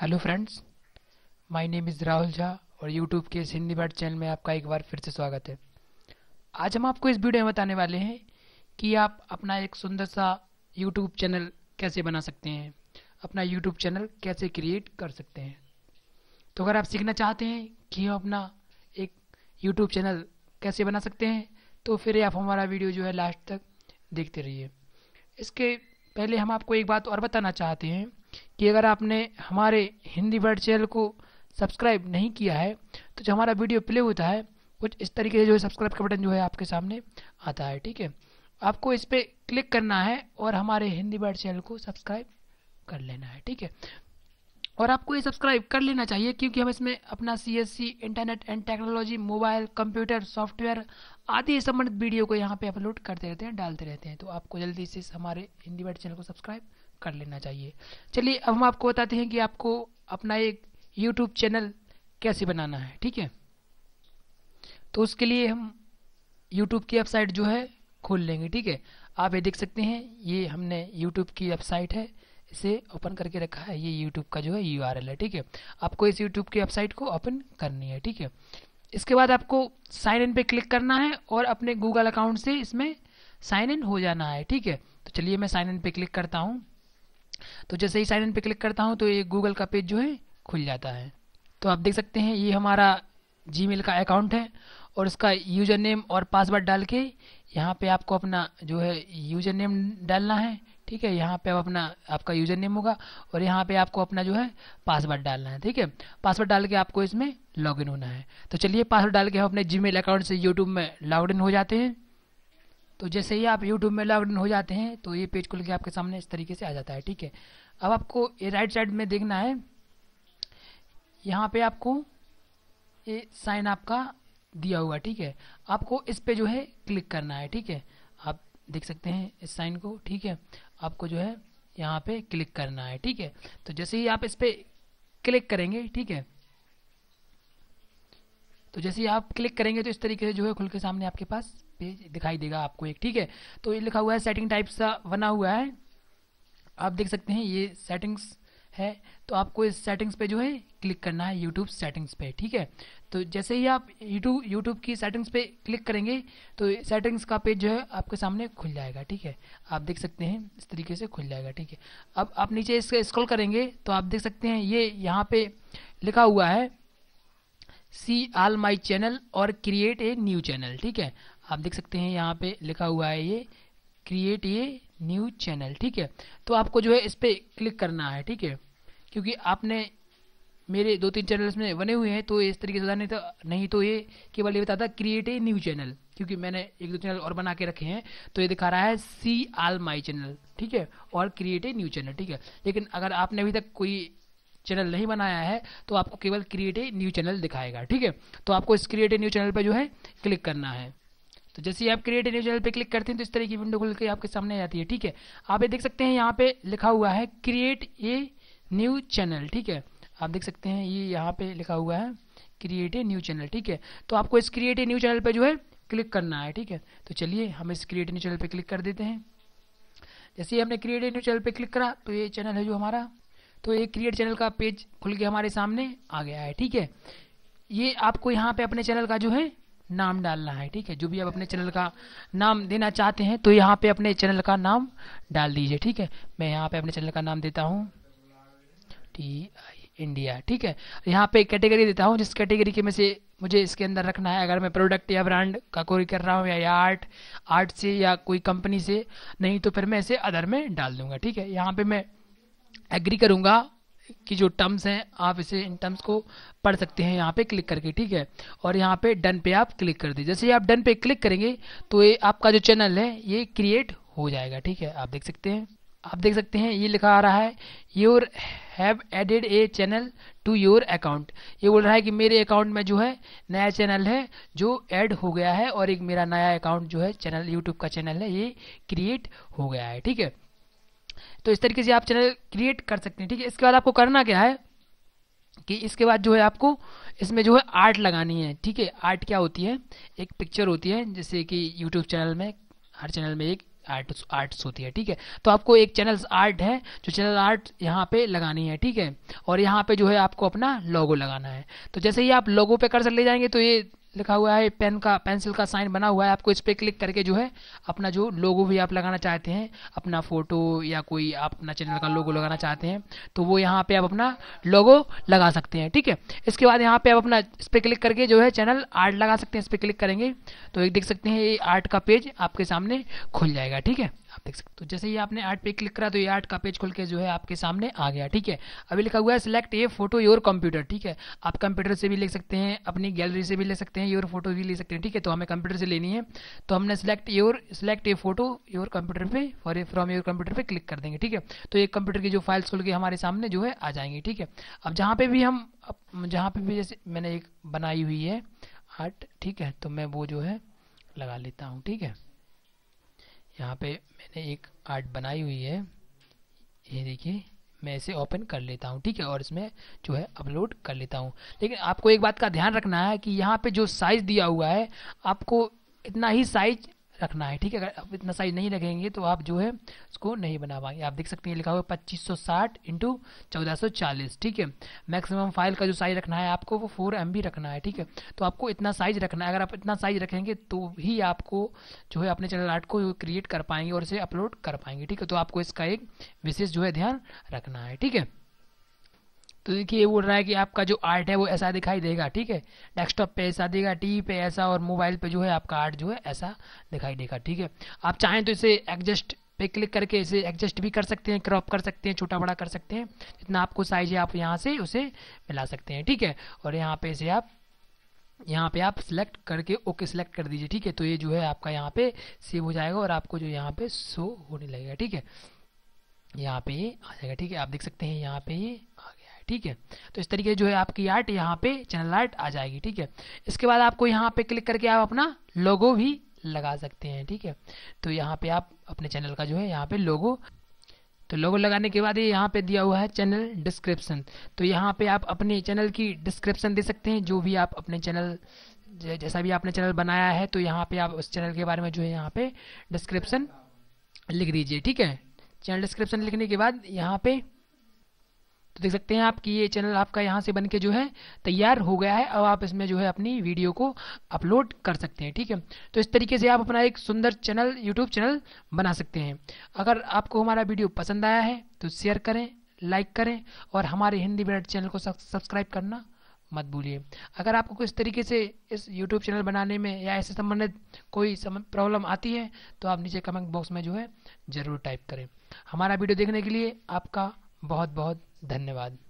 hello friends my name is Rahul Jha और YouTube के इस हिंदी वर्ड चैनल में आपका एक बार फिर से स्वागत है आज हम आपको इस वीडियो में बताने वाले हैं कि आप अपना एक सुंदर सा यूट्यूब चैनल कैसे बना सकते हैं अपना यूट्यूब चैनल कैसे क्रिएट कर सकते हैं तो अगर आप सीखना चाहते हैं कि हम अपना एक यूट्यूब चैनल कैसे बना सकते हैं तो फिर आप हमारा वीडियो जो है लास्ट तक देखते रहिए इसके पहले हम आपको एक बात और बताना चाहते हैं कि अगर आपने हमारे हिंदी वर्ड चैनल को सब्सक्राइब नहीं किया है तो जो हमारा वीडियो प्ले होता है कुछ इस तरीके से जो है सब्सक्राइब का बटन जो है आपके सामने आता है ठीक है आपको इस पर क्लिक करना है और हमारे हिंदी वर्ड चैनल को सब्सक्राइब कर लेना है ठीक है और आपको ये सब्सक्राइब कर लेना चाहिए क्योंकि हम इसमें अपना सी internet and technology mobile computer software आदि संबंधित वीडियो को यहाँ पे अपलोड करते रहते हैं डालते रहते हैं तो आपको जल्दी से हमारे हिंदी वर्ड चैनल को सब्सक्राइब कर लेना चाहिए चलिए अब हम आपको बताते हैं कि आपको अपना एक यूट्यूब चैनल कैसे बनाना है ठीक है तो उसके लिए हम यूट्यूब की वेबसाइट जो है खोल लेंगे ठीक है आप ये देख सकते हैं ये हमने यूट्यूब की वेबसाइट है इसे ओपन करके रखा है ये यूट्यूब का जो है यू है ठीक है आपको इस यूट्यूब की वेबसाइट को ओपन करनी है ठीक है इसके बाद आपको साइन इन पे क्लिक करना है और अपने गूगल अकाउंट से इसमें साइन इन हो जाना है ठीक है तो चलिए मैं साइन इन पे क्लिक करता हूँ तो जैसे ही साइन इन पे क्लिक करता हूँ तो ये गूगल का पेज जो है खुल जाता है तो आप देख सकते हैं ये हमारा जी का अकाउंट है और इसका यूजर नेम और पासवर्ड डाल के यहाँ पे आपको अपना जो है यूजर नेम डालना है ठीक है यहाँ पे आप अपना आपका यूजर नेम होगा और यहाँ पे आपको अपना जो है पासवर्ड डालना है ठीक है पासवर्ड डाल के आपको इसमें लॉगिन होना है तो चलिए पासवर्ड डाल के हम अपने जीमेल अकाउंट से यूट्यूब में लॉगिन हो जाते हैं तो जैसे ही आप यूट्यूब में लॉग हो जाते हैं तो ये पेज खुल के आपके सामने इस तरीके से आ जाता है ठीक है अब आपको ये राइट साइड में देखना है यहाँ पे आपको ये साइन आपका दिया हुआ ठीक है आपको इस पे जो है क्लिक करना है ठीक है आप देख सकते हैं इस साइन को ठीक है आपको जो है यहाँ पे क्लिक करना है ठीक है तो जैसे ही आप इस पे क्लिक करेंगे ठीक है तो जैसे ही आप क्लिक करेंगे तो इस तरीके से जो है खुल के सामने आपके पास पेज दिखाई देगा आपको एक ठीक है तो ये लिखा हुआ है सेटिंग टाइप सा बना हुआ है आप देख सकते हैं ये सेटिंग्स है तो आपको इस सेटिंग्स पे जो है क्लिक करना है यूट्यूब सेटिंग्स पे ठीक है तो जैसे ही आप यूट्यूब यूट्यूब की सेटिंग्स पे क्लिक करेंगे तो सेटिंग्स का पेज जो है आपके सामने खुल जाएगा ठीक है आप देख सकते हैं इस तरीके से खुल जाएगा ठीक है अब आप नीचे इसका स्क्रॉल करेंगे तो आप देख सकते हैं ये यहाँ पे लिखा हुआ है सी आल माई चैनल और क्रिएट ए न्यू चैनल ठीक है आप देख सकते हैं यहाँ पे लिखा हुआ है ये क्रिएट ये न्यू चैनल ठीक है तो आपको जो है इस पर क्लिक करना है ठीक है क्योंकि आपने मेरे दो तीन चैनल्स में बने हुए हैं तो इस तरीके से नहीं तो नहीं तो ये केवल ये बताता क्रिएट ए न्यू चैनल क्योंकि मैंने एक दो चैनल और बना के रखे हैं तो ये दिखा रहा है सी आल माई चैनल ठीक है और क्रिएट ए न्यू चैनल ठीक है लेकिन अगर आपने अभी तक कोई चैनल नहीं बनाया है तो आपको केवल क्रिएट ए न्यू चैनल दिखाएगा ठीक है तो आपको इस क्रिएट ए न्यू चैनल पर जो है क्लिक करना है तो जैसे आप क्रिएट न्यू चैनल पे क्लिक करते हैं तो इस तरह की विंडो खुल के आपके सामने आ जाती है ठीक है आप ये देख सकते हैं यहाँ पे लिखा हुआ है क्रिएट ए न्यू चैनल ठीक है आप देख सकते हैं ये यहाँ पे लिखा हुआ है क्रिएट ए न्यू चैनल ठीक है तो आपको इस क्रिएट ए न्यू चैनल पर जो है क्लिक करना है ठीक है तो चलिए हम इस क्रिएट न्यू चैनल पर क्लिक कर देते हैं जैसे ही हमने क्रिएट ए न्यू चैनल पर क्लिक करा तो ये चैनल है जो हमारा तो ये क्रिएट चैनल का पेज खुल के हमारे सामने आ गया है ठीक है ये आपको यहाँ पे अपने चैनल का जो है नाम डालना है ठीक है जो भी आप अपने चैनल का नाम देना चाहते हैं तो यहाँ पे अपने चैनल का नाम डाल दीजिए ठीक है मैं यहाँ पे अपने चैनल का नाम देता हूँ टी आई इंडिया ठीक है यहाँ पे कैटेगरी देता हूँ जिस कैटेगरी के में से मुझे इसके अंदर रखना है अगर मैं प्रोडक्ट या ब्रांड का कोई कर रहा हूँ या, या आर्ट आर्ट से या कोई कंपनी से नहीं तो फिर मैं इसे अदर में डाल दूंगा ठीक है यहाँ पे मैं एग्री करूँगा की जो टर्म्स हैं आप इसे इन टर्म्स को पढ़ सकते हैं यहाँ पे क्लिक करके ठीक है और यहाँ पे डन पे आप क्लिक कर दीजिए जैसे आप डन पे क्लिक करेंगे तो ये आपका जो चैनल है ये क्रिएट हो जाएगा ठीक है आप देख सकते हैं आप देख सकते हैं ये लिखा आ रहा है your have added a channel to your account ये बोल रहा है कि मेरे अकाउंट में जो है नया चैनल है जो ऐड हो गया है और एक मेरा नया अकाउंट जो है चैनल यूट्यूब का चैनल है ये क्रिएट हो गया है ठीक है तो इस तरीके से आप चैनल क्रिएट कर सकते हैं ठीक है इसके बाद आपको करना क्या है कि इसके बाद जो है आपको इसमें जो है आर्ट लगानी है ठीक है आर्ट क्या होती है एक पिक्चर होती है जैसे कि यूट्यूब चैनल में हर चैनल में एक आर्ट आर्ट्स होती है ठीक है तो आपको एक चैनल आर्ट है जो चैनल आर्ट यहाँ पे लगानी है ठीक है और यहाँ पे जो है आपको अपना लोगो लगाना है तो जैसे ही आप लोगो पे कर्सर ले जाएंगे तो ये लिखा हुआ है पेन का पेंसिल का साइन बना हुआ है आपको इस पर क्लिक करके जो है अपना जो लोगो भी आप लगाना चाहते हैं अपना फ़ोटो या कोई आप अपना चैनल का लोगो लगाना चाहते हैं तो वो यहाँ पे आप अपना लोगो लगा सकते हैं ठीक है इसके बाद यहाँ पे आप अपना इस पर क्लिक करके जो है चैनल आर्ट लगा सकते हैं इस पर क्लिक करेंगे तो एक देख सकते हैं ये आर्ट का पेज आपके सामने खुल जाएगा ठीक है आप देख सकते हो तो जैसे ही आपने आर्ट पे क्लिक करा तो ये आर्ट का पेज खुल के जो है आपके सामने आ गया ठीक है अभी लिखा हुआ है select a photo your computer ठीक है आप कंप्यूटर से भी ले सकते हैं अपनी गैलरी से भी ले सकते हैं योर फोटो भी ले सकते हैं ठीक है तो हमें कंप्यूटर से लेनी है तो हमने select your select a photo your computer पे फॉर फ्रॉम योर कंप्यूटर पर क्लिक कर देंगे ठीक है तो ये कंप्यूटर की जो फाइल्स खुल के हमारे सामने जो है आ जाएंगे ठीक है अब जहाँ पे भी हम जहाँ पर भी जैसे मैंने एक बनाई हुई है आर्ट ठीक है तो मैं वो जो है लगा लेता हूँ ठीक है यहाँ पे मैंने एक आर्ट बनाई हुई है ये देखिए मैं इसे ओपन कर लेता हूँ ठीक है और इसमें जो है अपलोड कर लेता हूँ लेकिन आपको एक बात का ध्यान रखना है कि यहाँ पे जो साइज़ दिया हुआ है आपको इतना ही साइज रखना है ठीक है अगर आप इतना साइज नहीं रखेंगे तो आप जो है इसको नहीं बना पाएंगे आप देख सकते हैं लिखा हुआ पच्चीस सौ साठ इंटू चौदह सौ चालीस ठीक है मैक्सिमम फाइल का जो साइज रखना है आपको वो फोर एम बी रखना है ठीक है तो आपको इतना साइज रखना है अगर आप इतना साइज रखेंगे तो ही आपको जो है अपने चैनल आर्ट को क्रिएट कर पाएंगे और इसे अपलोड कर पाएंगे ठीक है तो आपको इसका एक विशेष जो है ध्यान रखना है ठीक है तो देखिए ये बोल रहा है कि आपका जो आर्ट है वो ऐसा दिखाई देगा ठीक है डेस्कटॉप पे ऐसा देगा टीवी पे ऐसा और मोबाइल पे जो है आपका आर्ट जो है ऐसा दिखाई देगा ठीक है आप चाहें तो इसे एडजस्ट पे क्लिक करके इसे एडजस्ट भी कर सकते हैं क्रॉप कर सकते हैं छोटा बड़ा कर सकते हैं जितना आपको साइज है आप यहाँ से उसे मिला सकते हैं ठीक है और यहाँ पे इसे आप यहाँ पे आप सिलेक्ट करके ओके सिलेक्ट कर दीजिए ठीक है तो ये जो है आपका यहाँ पे सेव हो जाएगा और आपको जो यहाँ पे शो होने लगेगा ठीक है यहाँ पे ये आ जाएगा ठीक है आप देख सकते हैं यहाँ पे ये आ ठीक है तो इस तरीके से जो है आपकी आर्ट यहाँ पे चैनल आर्ट आ जाएगी ठीक है इसके बाद आपको यहाँ पे क्लिक करके आप अपना लोगो भी लगा सकते हैं ठीक है तो यहाँ पे आप अपने चैनल का जो है यहाँ पे लोगो तो लोगो लगाने के बाद ये यहाँ पे दिया हुआ है चैनल डिस्क्रिप्शन तो यहाँ पे आप अपने चैनल की डिस्क्रिप्शन दे सकते हैं जो भी आप अपने चैनल जैसा भी आपने चैनल बनाया है तो यहाँ पे आप उस चैनल के बारे में जो है यहाँ पे डिस्क्रिप्शन लिख दीजिए ठीक है चैनल डिस्क्रिप्शन लिखने के बाद यहाँ पे तो देख सकते हैं आप कि ये चैनल आपका यहाँ से बन के जो है तैयार हो गया है अब आप इसमें जो है अपनी वीडियो को अपलोड कर सकते हैं ठीक है तो इस तरीके से आप अपना एक सुंदर चैनल यूट्यूब चैनल बना सकते हैं अगर आपको हमारा वीडियो पसंद आया है तो शेयर करें लाइक करें और हमारे हिंदी ब्रेड चैनल को सब्सक्राइब करना मत भूलिए अगर आपको किस तरीके से इस YouTube चैनल बनाने में या ऐसे संबंधित कोई प्रॉब्लम आती है तो आप नीचे कमेंट बॉक्स में जो है ज़रूर टाइप करें हमारा वीडियो देखने के लिए आपका बहुत बहुत धन्यवाद